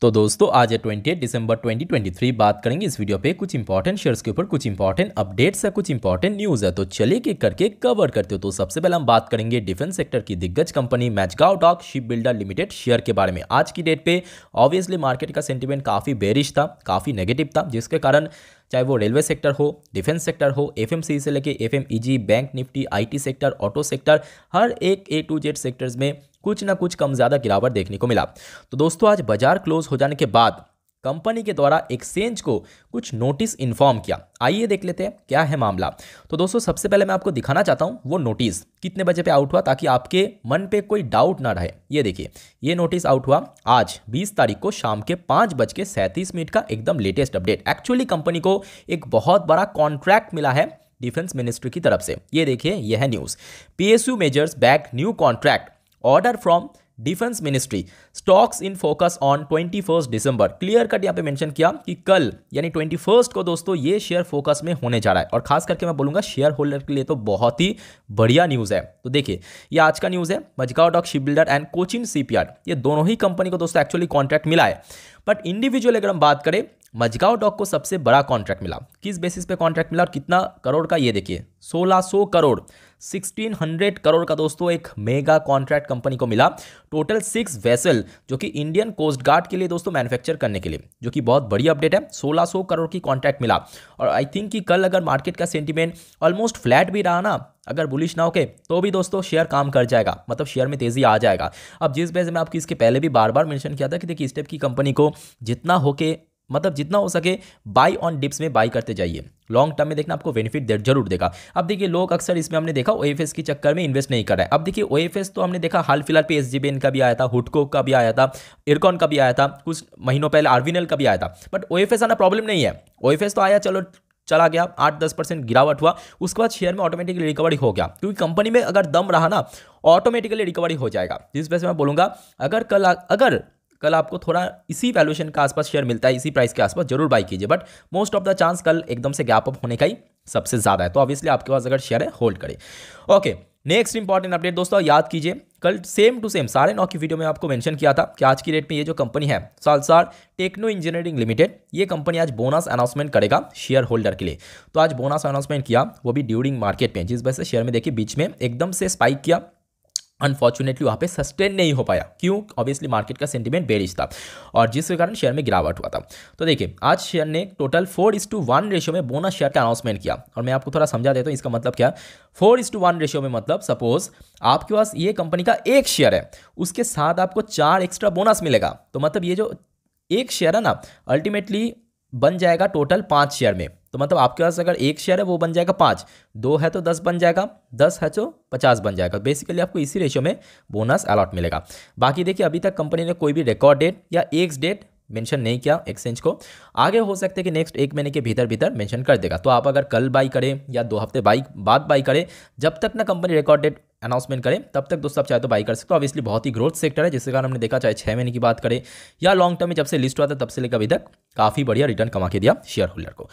तो दोस्तों आज है ट्वेंटी दिसंबर 2023 बात करेंगे इस वीडियो पे कुछ इंपॉर्टेंट शेयर्स के ऊपर कुछ इंपॉर्टेंट अपडेट्स है कुछ इंपॉर्टेंट न्यूज़ है तो चलिए के करके कवर करते हो तो सबसे पहले हम बात करेंगे डिफेंस सेक्टर की दिग्गज company Mazagon dock ship builder limited share के बारे में आज की डेट पे ऑब्वियसली मार्केट का सेंटिमेंट काफ़ी बेरिश था काफ़ी नेगेटिव था जिसके कारण चाहे वो रेलवे सेक्टर हो डिफेंस सेक्टर हो एफ से लेके F bank Nifty I sector auto sector हर एक ए टू जेड सेक्टर्स में कुछ ना कुछ कम ज़्यादा गिरावट देखने को मिला तो दोस्तों आज बाजार क्लोज हो जाने के बाद कंपनी के द्वारा एक्सचेंज को कुछ नोटिस इन्फॉर्म किया आइए देख लेते हैं क्या है मामला तो दोस्तों सबसे पहले मैं आपको दिखाना चाहता हूँ वो नोटिस कितने बजे पे आउट हुआ ताकि आपके मन पे कोई डाउट ना रहे ये देखिए ये नोटिस आउट हुआ आज 20 तारीख को शाम के पाँच बज के मिनट का एकदम लेटेस्ट अपडेट एक्चुअली कंपनी को एक बहुत बड़ा कॉन्ट्रैक्ट मिला है डिफेंस मिनिस्ट्री की तरफ से ये देखिए यह news P majors back new contract order from defence ministry stocks in focus on twenty first December clear cut यहाँ पे मेंशन किया कि कल यानी ट्वेंटी फर्स्ट को दोस्तों ये शेयर फोकस में होने जा रहा है और खास करके मैं बोलूँगा शेयर होल्डर के लिए तो बहुत ही बढ़िया न्यूज़ है तो देखिए ये आज का न्यूज़ है Mazagon dock ship builder and Cochin CPR ये दोनों ही कंपनी को दोस्तों एक्चुअली कॉन्ट्रैक्ट मिला है बट इंडिविजुअल अगर हम बात करें मजगाव डॉक को सबसे बड़ा कॉन्ट्रैक्ट मिला किस बेसिस पे कॉन्ट्रैक्ट मिला और कितना करोड़ का ये देखिए सोलह सौ करोड़ 1600 करोड़ का दोस्तों एक मेगा कॉन्ट्रैक्ट कंपनी को मिला टोटल सिक्स वेसल जो कि इंडियन कोस्ट गार्ड के लिए दोस्तों मैन्युफैक्चर करने के लिए जो कि बहुत बड़ी अपडेट है 1600 करोड़ की कॉन्ट्रैक्ट मिला और आई थिंक कि कल अगर मार्केट का सेंटीमेंट ऑलमोस्ट फ्लैट भी रहा ना अगर बुलिश ना होके तो भी दोस्तों शेयर काम कर जाएगा मतलब शेयर में तेज़ी आ जाएगा अब जिस वजह से मैं आपकी इसके पहले भी बार बार मेंशन किया था कि देखिए इस टाइप की कंपनी को जितना होके मतलब जितना हो सके बाई ऑन डिप्स में बाई करते जाइए लॉन्ग टर्म में देखना आपको बेनिफिट दे, जरूर देगा अब देखिए लोग अक्सर इसमें हमने देखा ओ के चक्कर में इन्वेस्ट नहीं कर रहे हैं अब देखिए ओ तो हमने देखा हाल फिलहाल पे एस का भी आया था हुटको का भी आया था इरकॉन का भी आया था कुछ महीनों पहले आरवीनल का भी आया था बट ओ आना प्रॉब्लम नहीं है ओ तो आया चलो चला गया आठ दस परसेंट गिरावट हुआ उसके बाद शेयर में ऑटोमेटिकली रिकवरी हो गया क्योंकि कंपनी में अगर दम रहा ना ऑटोमेटिकली रिकवरी हो जाएगा जिस वजह से मैं बोलूँगा अगर कल अगर कल आपको थोड़ा इसी वैल्यूएशन के आसपास शेयर मिलता है इसी प्राइस के आसपास जरूर बाई कीजिए but most of the chance कल एकदम से गैप अप होने का ही सबसे ज़्यादा है तो ऑब्वियसली आपके पास अगर शेयर है होल्ड करें ओके नेक्स्ट इंपॉर्टेंट अपडेट दोस्तों याद कीजिए कल सेम टू सेम सारे नौ की वीडियो में आपको मेंशन किया था कि आज की डेट में ये जो कंपनी है सालसार टेक्नो इंजीनियरिंग लिमिटेड ये कंपनी आज बोनस अनाउंसमेंट करेगा शेयर होल्डर के लिए तो आज बोनस अनाउंसमेंट किया वो भी ड्यूरिंग मार्केट में जिस वजह से शेयर में देखिए बीच में एकदम से स्पाइक किया अनफॉर्चुनेटली वहाँ पे सस्टेन नहीं हो पाया क्यों ऑब्वियसली मार्केट का सेंटीमेंट बेरिज था और जिसके कारण शेयर में गिरावट हुआ था तो देखिए आज शेयर ने total four is to one ratio में बोनस शेयर का अनाउंसमेंट किया और मैं आपको थोड़ा समझा देता हूँ इसका मतलब क्या four is to one ratio में मतलब सपोज आपके पास ये कंपनी का एक शेयर है उसके साथ आपको चार एक्स्ट्रा बोनस मिलेगा तो मतलब ये जो एक शेयर है ना अल्टीमेटली बन जाएगा टोटल पाँच शेयर में तो मतलब आपके पास अगर एक शेयर है वो बन जाएगा पाँच दो है तो दस बन जाएगा दस है तो पचास बन जाएगा बेसिकली आपको इसी रेशियो में बोनस अलॉट मिलेगा बाकी देखिए अभी तक कंपनी ने कोई भी रिकॉर्ड डेट या एक डेट मेंशन नहीं किया एक्सचेंज को आगे हो सकते कि नेक्स्ट एक महीने के भीतर भीतर मेंशन कर देगा तो आप अगर कल बाई करें या दो हफ्ते बाई बाद बाई करें जब तक ना कंपनी रिकॉर्ड डेट अनाउंसमेंट करें तब तक दोस्तों आप चाहे तो बाई कर सकते हो ऑब्वियसली बहुत ही ग्रोथ सेक्टर है जिसके कारण हमने देखा चाहे छः महीने की बात करें या लॉन्ग टर्म में जब से लिस्ट हुआ था तब से लेकर अभी तक काफ़ी बढ़िया रिटर्न कमा के दिया शेयर होल्डर को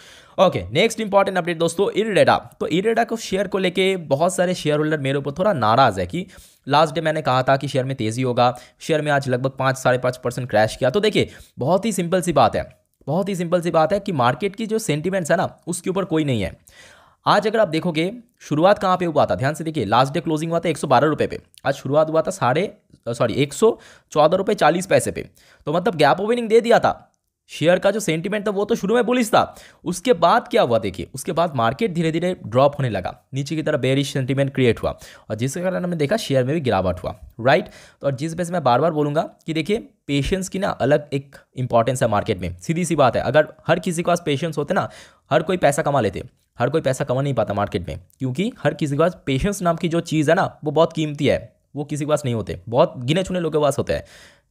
ओके नेक्स्ट इंपॉर्टेंट अपडेट दोस्तों इरेडा तो इरेडा को शेयर को लेके बहुत सारे शेयर होल्डर मेरे ऊपर थोड़ा नाराज़ है कि लास्ट डे मैंने कहा था कि शेयर में तेज़ी होगा शेयर में आज लगभग पाँच साढ़े पाँच परसेंट क्रैश किया तो देखिए बहुत ही सिंपल सी बात है बहुत ही सिंपल सी बात है कि मार्केट की जो सेंटिमेंट्स है ना उसके ऊपर कोई नहीं है आज अगर आप देखोगे शुरुआत कहाँ पे हुआ था ध्यान से देखिए लास्ट डे क्लोजिंग हुआ था एक सौ बारह रुपये पे आज शुरुआत हुआ था साढ़े सॉरी एक सौ चौदह रुपये चालीस पैसे पे तो मतलब गैप ओपनिंग दे दिया था शेयर का जो सेंटीमेंट था वो तो शुरू में बुलिस था उसके बाद क्या हुआ देखिए उसके बाद मार्केट धीरे धीरे ड्रॉप होने लगा नीचे की तरफ बेरिश सेंटीमेंट क्रिएट हुआ और जिसके कारण हमने देखा शेयर में भी गिरावट हुआ राइट तो और जिस वजह से मैं बार बार बोलूंगा कि देखिए पेशेंस की ना अलग एक इंपॉर्टेंस है मार्केट में सीधी सी बात है अगर हर किसी के पास पेशेंस होते ना हर कोई पैसा कमा लेते हर कोई पैसा कमा नहीं पाता मार्केट में क्योंकि हर किसी के पास पेशेंस नाम की जो चीज़ है ना वो बहुत कीमती है वो किसी के पास नहीं होते बहुत गिने चुने लोगों के पास होते हैं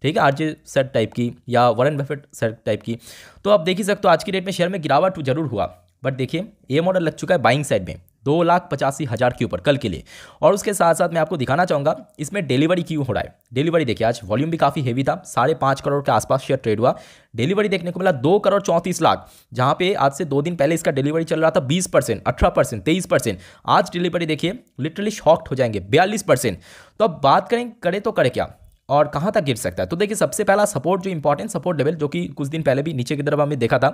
ठीक है आर जे सेट टाइप की या वरन बेफेट सेट टाइप की तो आप देख ही सकते हो आज की डेट में शेयर में गिरावट जरूर हुआ बट देखिए ये मॉडल लग चुका है बाइंग साइड में दो लाख पचासी हज़ार के ऊपर कल के लिए और उसके साथ साथ मैं आपको दिखाना चाहूँगा इसमें डिलीवरी क्यों हो रहा है डिलीवरी देखिए आज वॉल्यूम भी काफ़ी हेवी था साढ़े पाँच करोड़ के आसपास शेयर ट्रेड हुआ डिलीवरी देखने को मिला दो करोड़ चौंतीस लाख जहाँ पे आज से दो दिन पहले इसका डिलीवरी चल रहा था बीस परसेंट अठारह परसेंट तेईस परसेंट आज डिलीवरी देखिए लिटरली शॉक्ट हो जाएंगे बयालीस परसेंट तो अब बात करें करे तो करें क्या और कहाँ तक गिर सकता है तो देखिए सबसे पहला सपोर्ट जो इंपॉर्टेंट सपोर्ट लेवल जो कि कुछ दिन पहले भी नीचे की तरफ हमने देखा था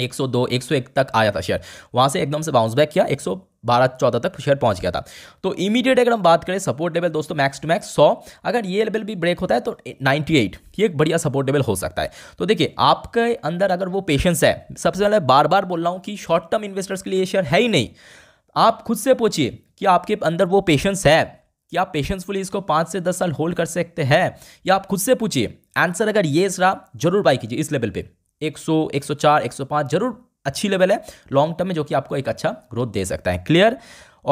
एक सौ तक आया था शेयर वहाँ से एकदम से बाउंस बैक किया एक बारह 14 तक शेयर पहुंच गया था तो इमीडिएट अगर हम बात करें सपोर्ट लेवल दोस्तों मैक्स टू मैक्स 100 अगर ये लेवल भी ब्रेक होता है तो 98 ये एक बढ़िया सपोर्ट लेवल हो सकता है तो देखिए आपके अंदर अगर वो पेशेंस है सबसे पहले बार बार बोल रहा हूँ कि शॉर्ट टर्म इन्वेस्टर्स के लिए शेयर है ही नहीं आप खुद से पूछिए कि आपके अंदर वो पेशेंस है कि आप पेशेंसफुली इसको पाँच से दस साल होल्ड कर सकते हैं या आप खुद से पूछिए आंसर अगर ये इस जरूर बाई कीजिए इस लेवल पर एक 104 105 जरूर अच्छी लेवल है लॉन्ग टर्म में जो कि आपको एक अच्छा ग्रोथ दे सकता है क्लियर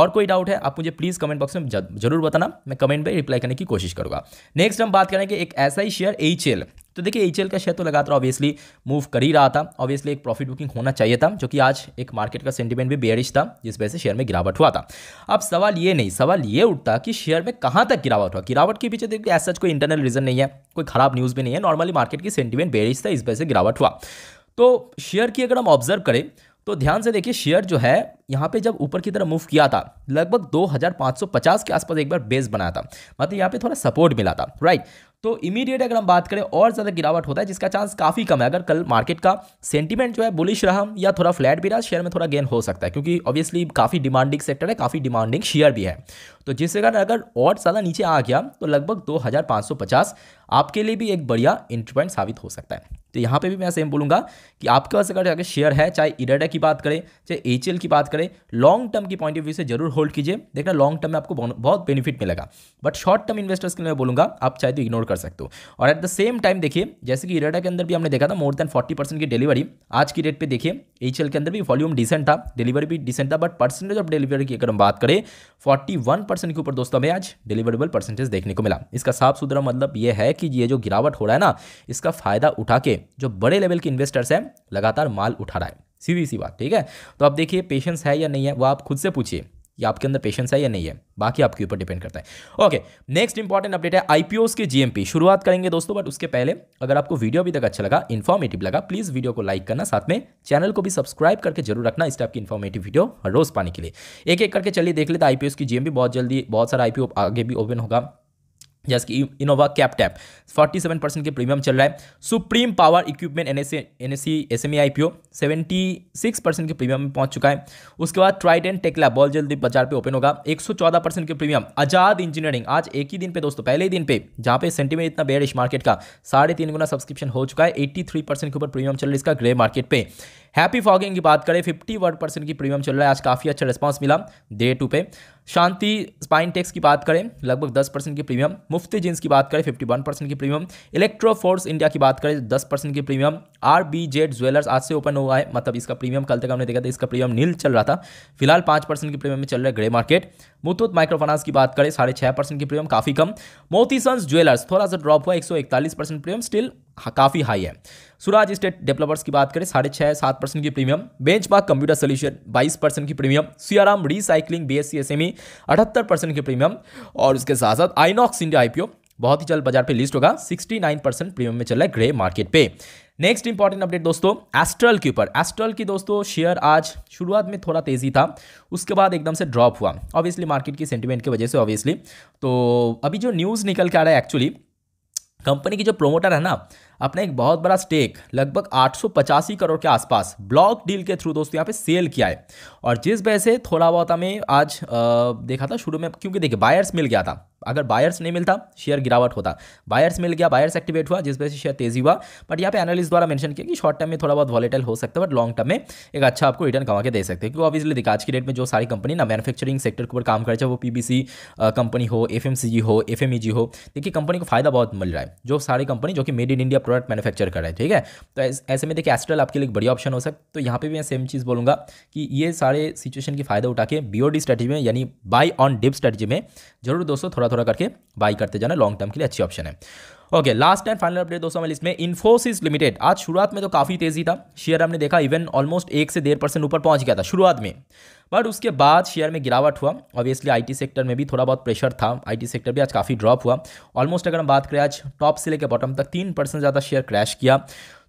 और कोई डाउट है आप मुझे प्लीज़ कमेंट बॉक्स में जरूर बताना मैं कमेंट में रिप्लाई करने की कोशिश करूंगा नेक्स्ट हम बात करेंगे एक ऐसा ही शेयर एच तो देखिए एच का शेयर तो लगातार ऑब्वियसली मूव कर ही रहा था ऑब्वियसली एक प्रॉफिट बुकिंग होना चाहिए था जो कि आज एक मार्केट का सेंटिमेंट भी बेरिश था जिस वजह से शेयर में गिरावट हुआ था अब सवाल ये नहीं सवाल ये उठता कि शेयर में कहाँ तक गिरावट हुआ गिरावट के पीछे देखिए ऐसा कोई इंटरनल रीजन नहीं है कोई खराब न्यूज़ भी नहीं है नॉर्मली मार्केट की सेंटिमेंट बेरिश था इस वजह से गिरावट हुआ तो शेयर की अगर हम ऑब्जर्व करें तो ध्यान से देखिए शेयर जो है यहाँ पे जब ऊपर की तरफ मूव किया था लगभग 2550 के आसपास एक बार बेस बनाया था मतलब यहाँ पे थोड़ा सपोर्ट मिला था राइट तो इमीडिएट अगर हम बात करें और ज़्यादा गिरावट होता है जिसका चांस काफ़ी कम है अगर कल मार्केट का सेंटीमेंट जो है बुलिश रहा या थोड़ा फ्लैट भी रहा शेयर में थोड़ा गेन हो सकता है क्योंकि ऑब्वियसली काफ़ी डिमांडिंग सेक्टर है काफ़ी डिमांडिंग शेयर भी है तो जिससे कारण अगर और ज़्यादा नीचे आ गया तो लगभग 2550 आपके लिए भी एक बढ़िया इंट्री पॉइंट साबित हो सकता है तो यहाँ पे भी मैं सेम बोलूँगा कि आपके पास अगर अगर शेयर है चाहे इरेडा की बात करें चाहे एच की बात करें लॉन्ग टर्म की पॉइंट ऑफ व्यू से जरूर होल्ड कीजिए देखना लॉन्ग टर्म में आपको बहुत बेनिफिट मिलेगा बट शॉर्ट टर्म इन्वेस्टर्स के लिए मैं बोलूँगा आप चाहे तो इग्नोर कर सकते हो और एट द सेम टाइम देखिए जैसे कि इरेडा के अंदर भी हमने देखा था मोर देन फोर्टी परसेंट की डिलीवरी आज की डेट पर देखिए एच के अंदर भी वॉल्यूम डिसेंट था डिलीवरी भी डिसेंट था बट परसेंटेज ऑफ डिलीवरी की अगर हम बात करें फोर्टी वन परसेंट के ऊपर दोस्तों हमें आज डिलीवरेबल परसेंटेज देखने को मिला इसका साफ सुथरा मतलब यह है कि ये जो गिरावट हो रहा है ना इसका फायदा उठा के जो बड़े लेवल के इन्वेस्टर्स हैं लगातार माल उठा रहा है सीधी सी बात ठीक है तो आप देखिए पेशेंस है या नहीं है वो आप खुद से पूछिए या आपके अंदर पेशेंस है या नहीं है बाकी आपके ऊपर डिपेंड करता है ओके नेक्स्ट इंपॉर्टेंट अपडेट है आईपीओस के जीएमपी शुरुआत करेंगे दोस्तों बट उसके पहले अगर आपको वीडियो अभी तक अच्छा लगा इन्फॉर्मेटिव लगा प्लीज़ वीडियो को लाइक करना साथ में चैनल को भी सब्सक्राइब करके जरूर रखना इस टाइप की इन्फॉर्मेटिव वीडियो हर रोज़ पाने के लिए एक एक करके चलिए देख लेते आईपीओ आईपीओस की जीएमपी बहुत जल्दी बहुत सारा आईपीओ आगे भी ओपन होगा जैसे कि Innova Captab forty seven percent के प्रीमियम चल रहा है supreme power equipment N S N S C S M E I P O seventy six percent के प्रीमियम में पहुंच चुका है उसके बाद ट्राइडेंट टेक्ला बॉल जल्दी बाजार पे ओपन होगा एक सौ चौदह परसेंट के प्रीमियम आजाद इंजीनियरिंग आज एक ही दिन पे दोस्तों पहले ही दिन पे जहाँ पे सेंटीमेंट इतना बेयर इस मार्केट का साढ़े तीन गुना सब्सक्रिप्शन हो चुका है एट्टी थ्री परसेंट के ऊपर प्रीमियम चल रहा है इसका ग्रे मार्केट पे हैप्पी फॉगिंग की बात करें फिफ्टी वन परसेंट की प्रीमियम चल रहा है आज काफ़ी अच्छा रिस्पॉन्स मिला डे टू पे शांति स्पाइन टेक्स की बात करें लगभग 10 परसेंट की प्रीमियम मुफ्ती जींस की बात करें 51 परसेंट की प्रीमियम इलेक्ट्रो फोर्स इंडिया की बात करें 10 परसेंट की premium R B Z jewellers आज से ओपन हुआ है मतलब इसका प्रीमियम कल तक हमने देखा था इसका प्रीमियम नील चल रहा था फिलहाल पाँच परसेंट की प्रीमियम में चल रहा है ग्रे मार्केट मुथूत माइक्रोफाइनेंस की बात करें साढ़े छः परसेंट की प्रीमियम काफ़ी कम सन्स ज्वेलर्स थोड़ा सा ड्रॉप हुआ एक सौ इकतालीस परसेंट प्रीमियम स्टिल हाँ, काफ़ी हाई है सुराज स्टेट डेवलपर्स की बात करें साढ़े छः सात परसेंट की premium benchmark computer solution बाईस परसेंट की premium Siyaram recycling B S C S M E अठहत्तर परसेंट की प्रीमियम और उसके साथ साथ आईनॉक्स इंडिया आईपीओ बहुत ही जल्द बाजार पे लिस्ट होगा 69 परसेंट प्रीमियम में चल रहा है ग्रे मार्केट पे नेक्स्ट इंपॉर्टेंट अपडेट दोस्तों एस्ट्रल के ऊपर एस्ट्रल की दोस्तों शेयर आज शुरुआत में थोड़ा तेजी था उसके बाद एकदम से ड्रॉप हुआ ऑब्वियसली मार्केट की सेंटीमेंट की वजह से ऑब्वियसली तो अभी जो न्यूज़ निकल के आ रहा है एक्चुअली कंपनी की जो प्रोमोटर है ना अपना एक बहुत बड़ा स्टेक लगभग आठ करोड़ के आसपास ब्लॉक डील के थ्रू दोस्तों यहाँ पे सेल किया है और जिस वजह से थोड़ा बहुत हमें आज आ, देखा था शुरू में क्योंकि देखिए बायर्स मिल गया था अगर बायर्स नहीं मिलता शेयर गिरावट होता बायर्स मिल गया बायर्स एक्टिवेट हुआ जिस वजह से शेयर तेजी हुआ बट यहाँ पे एनालिस्ट द्वारा मेंशन किया कि शॉर्ट टर्म में थोड़ा बहुत वॉलेटल हो सकता है बट लॉन्ग टर्म में एक अच्छा आपको रिटर्न कमा के दे सकते हैं क्योंकि ऑब्वियसली देखिए आज की डेट में जो सारी कंपनी ना मैनुफैक्चरिंग सेक्टर के ऊपर काम करे चाहे वो पी कंपनी हो एफ हो एफ e हो देखिए कंपनी को फायदा बहुत मिल रहा है जो सारी कंपनी जो कि made in India product manufacture कर रहे ठीक है तो ऐसे में देखिए एस्ट्रल आपके लिए बढ़िया ऑप्शन हो सकता है तो यहाँ पे भी मैं सेम चीज़ बोलूँगा कि ये सारे सिचुएशन की फ़ायदा उठा के बी स्ट्रेटजी में यानी बाई ऑन डिप स्ट्रेटजी में जरूर दोस्तों थोड़ा थोड़ा करके बाई करते जाना लॉन्ग टर्म के लिए अच्छी ऑप्शन है okay last and final update दोस्तों हमारे इसमें इन्फोसिस लिमिटेड आज शुरुआत में तो काफ़ी तेज़ी था शेयर हमने देखा इवन ऑलमोस्ट एक से डेढ़ परसेंट ऊपर पहुंच गया था शुरुआत में बट उसके बाद शेयर में गिरावट हुआ ऑब्वियसली आईटी सेक्टर में भी थोड़ा बहुत प्रेशर था आईटी सेक्टर भी आज काफ़ी ड्रॉप हुआ ऑलमोस्ट अगर हम बात करें आज टॉप से लेकर बॉटम तक तीन परसेंट ज़्यादा शेयर क्रैश किया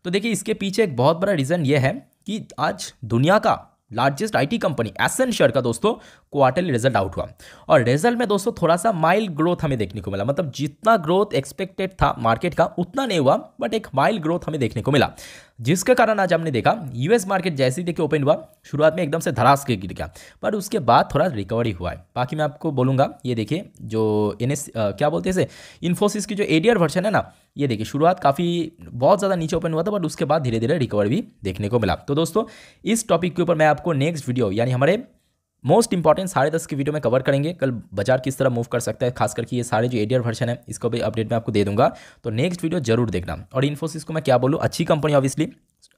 तो देखिए इसके पीछे एक बहुत बड़ा रीज़न ये है कि आज दुनिया का लार्जेस्ट आईटी कंपनी एसेंशियर का दोस्तों क्वार्टरली रिजल्ट आउट हुआ और रिजल्ट में दोस्तों थोड़ा सा माइल्ड ग्रोथ हमें देखने को मिला मतलब जितना ग्रोथ एक्सपेक्टेड था मार्केट का उतना नहीं हुआ बट एक माइल्ड ग्रोथ हमें देखने को मिला जिसके कारण आज हमने देखा यूएस मार्केट जैसे ही देखिए ओपन हुआ शुरुआत में एकदम से धरास के गिर गया पर उसके बाद थोड़ा रिकवरी हुआ है बाकी मैं आपको बोलूँगा ये देखिए जो एन क्या बोलते हैं इन्फोसिस की जो एडियर वर्जन है ना ये देखिए शुरुआत काफ़ी बहुत ज़्यादा नीचे ओपन हुआ था बट उसके बाद धीरे धीरे रिकवर भी देखने को मिला तो दोस्तों इस टॉपिक के ऊपर मैं आपको नेक्स्ट वीडियो यानी हमारे मोस्ट इंपॉर्टेंट साढ़े दस की वीडियो में कवर करेंगे कल बाजार किस तरह मूव कर सकता है खास करके ये सारे जो एडियर वर्जन है इसको भी अपडेट मैं आपको दे दूंगा तो नेक्स्ट वीडियो जरूर देखना और इन्फोसिस को मैं क्या बोलूँ अच्छी company obviously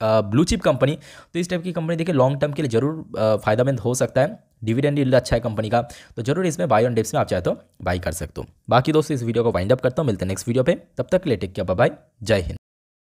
blue chip company तो इस टाइप की कंपनी देखिए लॉन्ग टर्म के लिए जरूर फायदामंद हो सकता है डिविडेंड डील अच्छा है कंपनी का तो जरूर इसमें बाय ऑन डेप्स में आप चाहे तो बाई कर सकते हो बाकी दोस्तों इस वीडियो को वाइंड अप करता हूँ मिलते हैं नेक्स्ट वीडियो पे तब तक ले टेक बाय जय हिंद